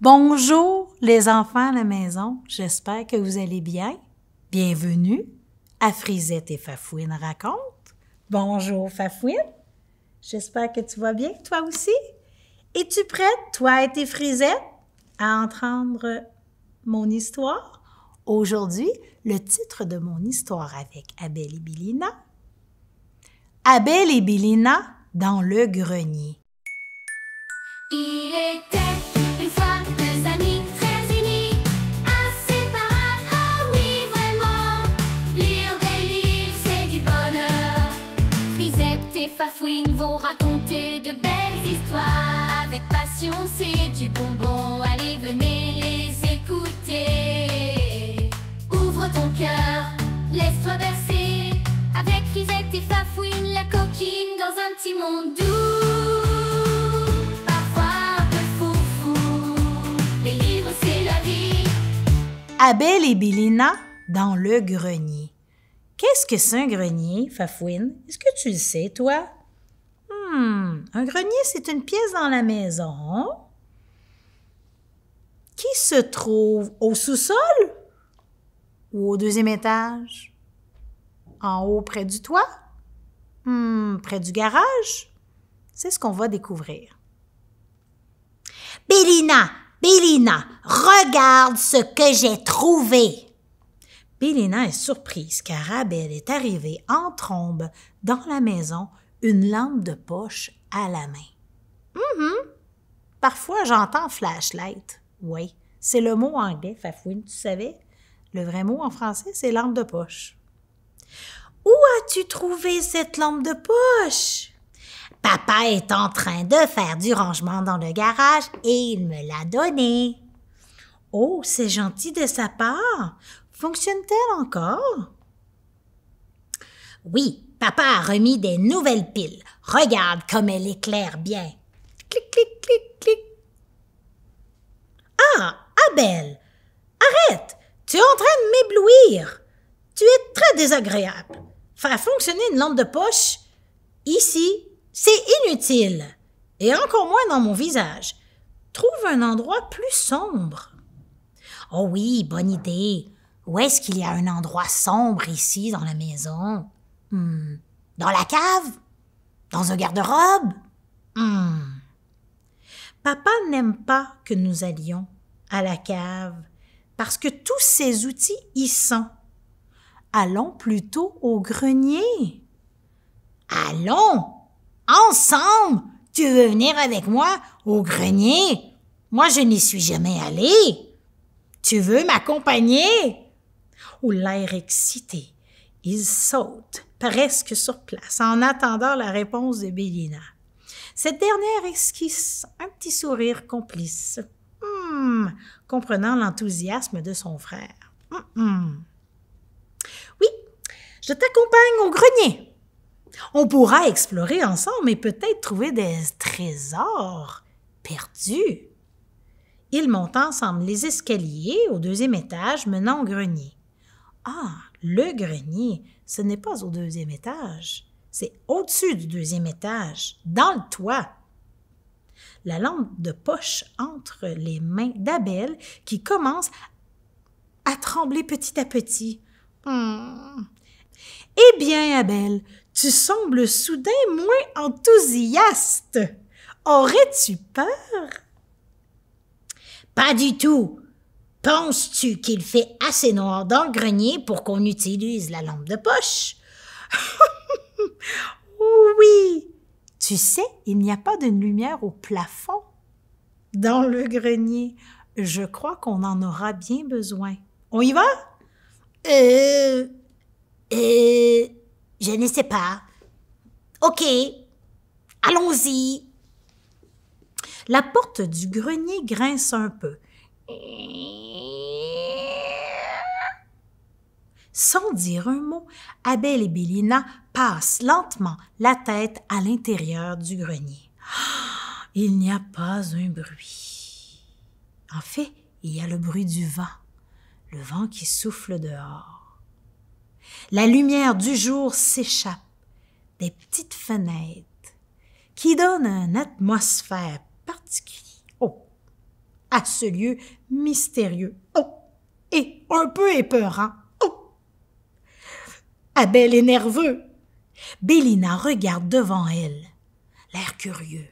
Bonjour les enfants à la maison, j'espère que vous allez bien. Bienvenue à Frisette et Fafouine raconte. Bonjour Fafouine, j'espère que tu vas bien, toi aussi. Es-tu prête, toi et tes frisettes, à entendre mon histoire? Aujourd'hui, le titre de mon histoire avec Abel et Bilina. Abel et Bilina dans le grenier. vont raconter de belles histoires Avec passion c'est du bonbon, allez venez les écouter Ouvre ton cœur, laisse-toi bercer Avec Risette et Fafouine, la coquine dans un petit monde doux Parfois un peu foufou, les livres c'est la vie Abel et Bélina dans le grenier Qu'est-ce que c'est un grenier, Fafouine? Est-ce que tu le sais, toi? Hmm, un grenier, c'est une pièce dans la maison qui se trouve au sous-sol ou au deuxième étage? En haut, près du toit? Hmm, près du garage? C'est ce qu'on va découvrir. Bélina, Bélina, regarde ce que j'ai trouvé! Bélina est surprise car Abel est arrivée en trombe dans la maison une lampe de poche à la main. Mm Parfois, j'entends flashlight. Oui, c'est le mot anglais, Fafouine, tu savais? Le vrai mot en français, c'est lampe de poche. Où as-tu trouvé cette lampe de poche? Papa est en train de faire du rangement dans le garage et il me l'a donnée. Oh, c'est gentil de sa part. Fonctionne-t-elle encore? Oui, Papa a remis des nouvelles piles. Regarde comme elle éclaire bien. Clic, clic, clic, clic. Ah, Abel, arrête! Tu es en train de m'éblouir. Tu es très désagréable. Faire fonctionner une lampe de poche, ici, c'est inutile. Et encore moins dans mon visage. Trouve un endroit plus sombre. Oh oui, bonne idée. Où est-ce qu'il y a un endroit sombre ici dans la maison? Dans la cave Dans un garde-robe hmm. Papa n'aime pas que nous allions à la cave parce que tous ces outils y sont. Allons plutôt au grenier. Allons Ensemble Tu veux venir avec moi au grenier Moi, je n'y suis jamais allée. Tu veux m'accompagner Ou l'air excité, il saute presque sur place, en attendant la réponse de Bélina. Cette dernière esquisse un petit sourire complice, hmm, comprenant l'enthousiasme de son frère. Hmm, hmm. Oui, je t'accompagne au grenier. On pourra explorer ensemble et peut-être trouver des trésors perdus. Ils montent ensemble les escaliers au deuxième étage menant au grenier. Ah, le grenier, ce n'est pas au deuxième étage, c'est au-dessus du deuxième étage, dans le toit. La lampe de poche entre les mains d'Abel qui commence à trembler petit à petit. Hmm. Eh bien, Abel, tu sembles soudain moins enthousiaste. Aurais-tu peur? Pas du tout. Penses-tu qu'il fait assez noir dans le grenier pour qu'on utilise la lampe de poche? oui. Tu sais, il n'y a pas de lumière au plafond. Dans le grenier, je crois qu'on en aura bien besoin. On y va? Euh. Euh. Je ne sais pas. OK. Allons-y. La porte du grenier grince un peu. Sans dire un mot, Abel et Bélina passent lentement la tête à l'intérieur du grenier. Il n'y a pas un bruit. En fait, il y a le bruit du vent, le vent qui souffle dehors. La lumière du jour s'échappe des petites fenêtres qui donnent une atmosphère particulière oh, à ce lieu mystérieux oh, et un peu épeurant Abel ah, est nerveux. Bélina regarde devant elle, l'air curieux.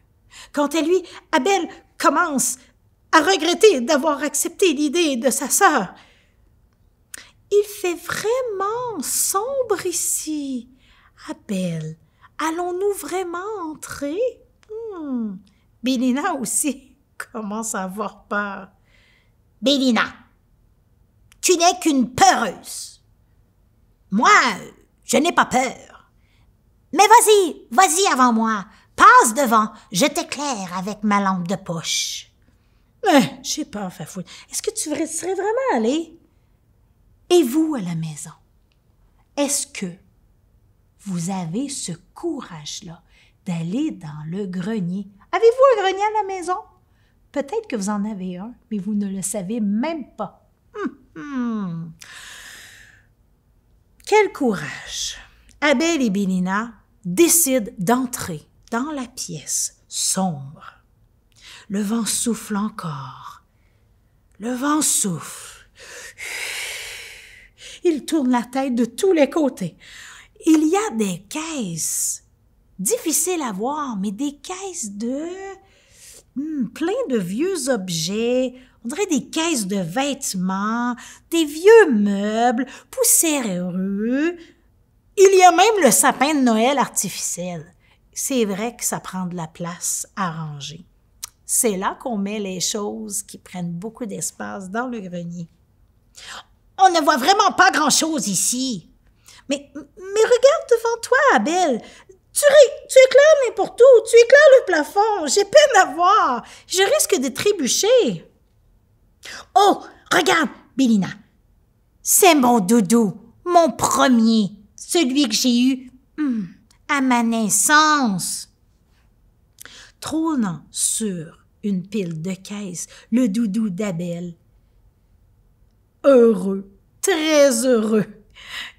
Quant à lui, Abel commence à regretter d'avoir accepté l'idée de sa sœur. Il fait vraiment sombre ici. Abel, allons-nous vraiment entrer? Hmm. Bélina aussi commence à avoir peur. Bélina, tu n'es qu'une peureuse. Moi, je n'ai pas peur. Mais vas-y, vas-y avant moi. Passe devant, je t'éclaire avec ma lampe de poche. Mais, eh, j'ai sais pas, Est-ce que tu serais vraiment allé? Et vous à la maison, est-ce que vous avez ce courage-là d'aller dans le grenier? Avez-vous un grenier à la maison? Peut-être que vous en avez un, mais vous ne le savez même pas. Hum, hum. Quel courage! Abel et Benina décident d'entrer dans la pièce sombre. Le vent souffle encore. Le vent souffle. Il tourne la tête de tous les côtés. Il y a des caisses, difficiles à voir, mais des caisses de hmm, plein de vieux objets, on faudrait des caisses de vêtements, des vieux meubles, poussiéreux. Il y a même le sapin de Noël artificiel. C'est vrai que ça prend de la place à ranger. C'est là qu'on met les choses qui prennent beaucoup d'espace dans le grenier. On ne voit vraiment pas grand-chose ici. Mais, regarde devant toi, Abel. Tu, tu éclaires n'importe où, tu éclaires le plafond, j'ai peine à voir, je risque de trébucher. Oh, regarde, Bélina. C'est mon doudou, mon premier, celui que j'ai eu hmm, à ma naissance. Trônant sur une pile de caisses, le doudou d'Abel, heureux, très heureux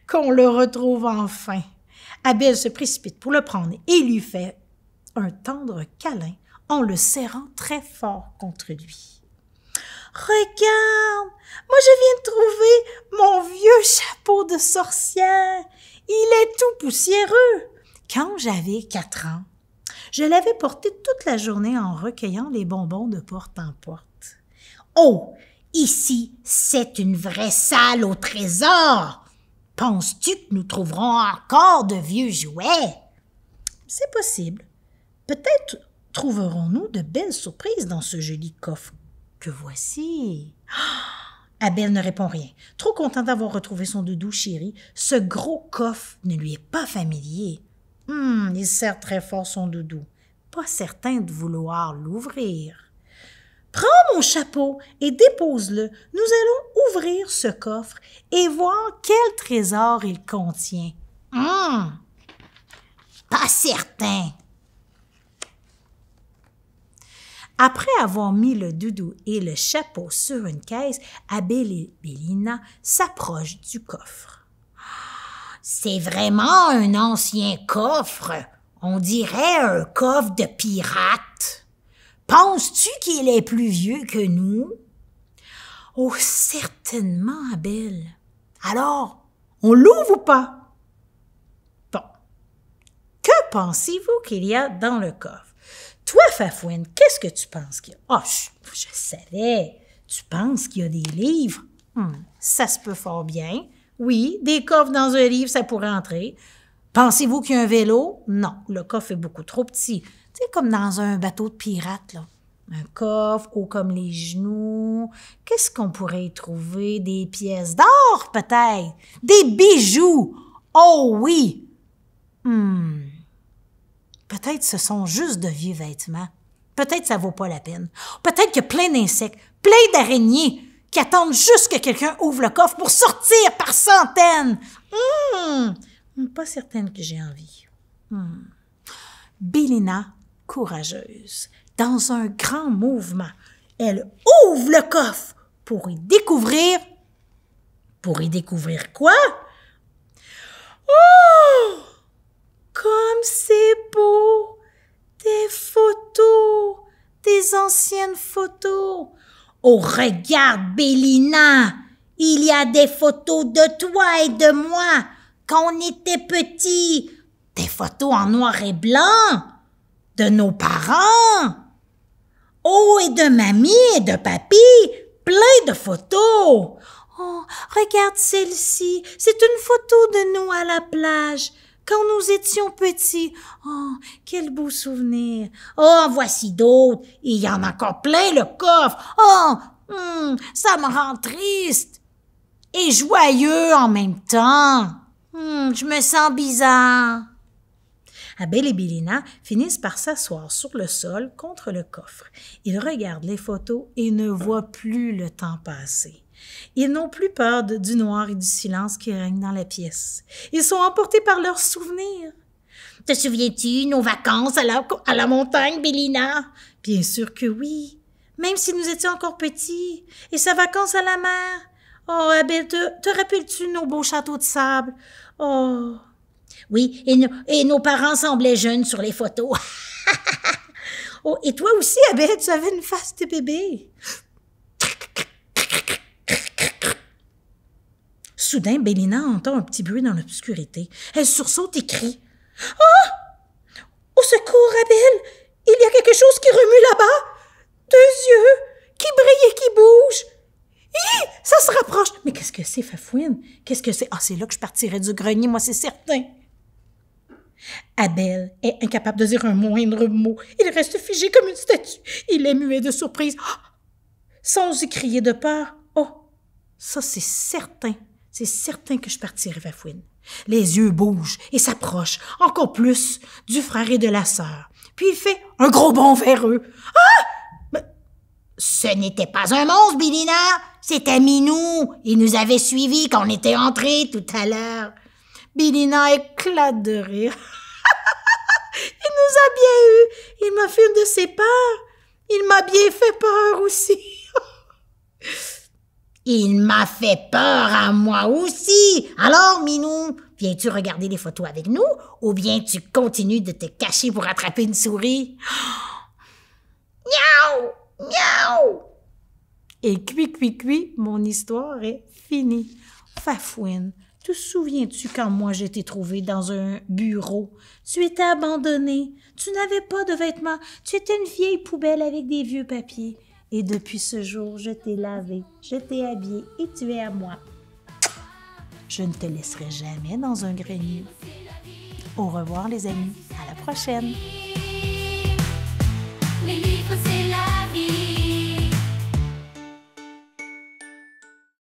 qu'on le retrouve enfin. Abel se précipite pour le prendre et lui fait un tendre câlin en le serrant très fort contre lui. Regarde, moi je viens de trouver mon vieux chapeau de sorcière. Il est tout poussiéreux. Quand j'avais quatre ans, je l'avais porté toute la journée en recueillant les bonbons de porte en porte. Oh, ici, c'est une vraie salle au trésor. Penses-tu que nous trouverons encore de vieux jouets? C'est possible. Peut-être trouverons-nous de belles surprises dans ce joli coffre que voici. Abel ne répond rien. Trop content d'avoir retrouvé son doudou chéri, ce gros coffre ne lui est pas familier. Hmm, il sert très fort son doudou, pas certain de vouloir l'ouvrir. Prends mon chapeau et dépose-le. Nous allons ouvrir ce coffre et voir quel trésor il contient. Hmm, pas certain, Après avoir mis le doudou et le chapeau sur une caisse, Abel et Bélina s'approchent du coffre. C'est vraiment un ancien coffre. On dirait un coffre de pirate. Penses-tu qu'il est plus vieux que nous? Oh, certainement, Abel. Alors, on l'ouvre ou pas? Bon. Que pensez-vous qu'il y a dans le coffre? Toi, Fafouine, qu'est-ce que tu penses qu'il y a? oh, je, savais. Tu penses qu'il y a des livres? Hmm, ça se peut fort bien. Oui, des coffres dans un livre, ça pourrait entrer. Pensez-vous qu'il y a un vélo? Non, le coffre est beaucoup trop petit. Tu sais, comme dans un bateau de pirate, là. Un coffre, haut comme les genoux. Qu'est-ce qu'on pourrait y trouver? Des pièces d'or, peut-être? Des bijoux! Oh oui! peut-être ce sont juste de vieux vêtements. Peut-être ça vaut pas la peine. Peut-être qu'il y a plein d'insectes, plein d'araignées qui attendent juste que quelqu'un ouvre le coffre pour sortir par centaines. Hum, pas certaine que j'ai envie. Hum. courageuse, dans un grand mouvement, elle ouvre le coffre pour y découvrir. Pour y découvrir quoi? Oh! Comme c'est beau! Des photos! Des anciennes photos! Oh, regarde, Bélina! Il y a des photos de toi et de moi quand on était petits! Des photos en noir et blanc! De nos parents! Oh, et de mamie et de papy! Plein de photos! Oh, regarde celle-ci, c'est une photo de nous à la plage quand nous étions petits. Oh, quel beau souvenir. Oh, voici d'autres. Il y en a encore plein le coffre. Oh, hmm, ça me rend triste. Et joyeux en même temps. Hmm, je me sens bizarre. Abel et Bélina finissent par s'asseoir sur le sol contre le coffre. Ils regardent les photos et ne voient plus le temps passer. Ils n'ont plus peur du noir et du silence qui règne dans la pièce. Ils sont emportés par leurs souvenirs. Te souviens-tu nos vacances à la, montagne, Bélina? Bien sûr que oui. Même si nous étions encore petits. Et sa vacance à la mer. Oh, Abel, te, rappelles-tu nos beaux châteaux de sable? Oh. Oui, et, et nos parents semblaient jeunes sur les photos. oh, et toi aussi, Abel, tu avais une face de bébé. Soudain, Bélina entend un petit bruit dans l'obscurité. Elle sursaute et crie. Ah! Au secours, Abel! Il y a quelque chose qui remue là-bas! Deux yeux! Qui brillent et qui bougent! Hi! Ça se rapproche! Mais qu'est-ce que c'est, Fafouine? Qu'est-ce que c'est? Ah, c'est là que je partirais du grenier, moi, c'est certain! Abel est incapable de dire un moindre mot. Il reste figé comme une statue. Il est muet de surprise. Ah! Sans y crier de peur. Oh! Ça, c'est certain c'est certain que je partirai Fafouine. » Les yeux bougent et s'approchent encore plus du frère et de la sœur. Puis il fait un gros bond vers eux. Ah! ce n'était pas un monstre, Bilina! C'était Minou! Il nous avait suivis quand on était entrés tout à l'heure. Bilina éclate de rire. il nous a bien eu! Il m'a fait une de ses peurs! Il m'a bien fait peur aussi! Il m'a fait peur à moi aussi. Alors, Minou, viens-tu regarder les photos avec nous ou bien tu continues de te cacher pour attraper une souris? Miaou! Miaou! Et cui, cui, cui, mon histoire est finie. Fafouine, te souviens-tu quand moi je trouvée trouvé dans un bureau? Tu étais abandonnée, tu n'avais pas de vêtements, tu étais une vieille poubelle avec des vieux papiers. Et depuis ce jour, je t'ai lavé, je t'ai habillé et tu es à moi. Je ne te laisserai jamais dans un grenier. Au revoir les amis, à la prochaine.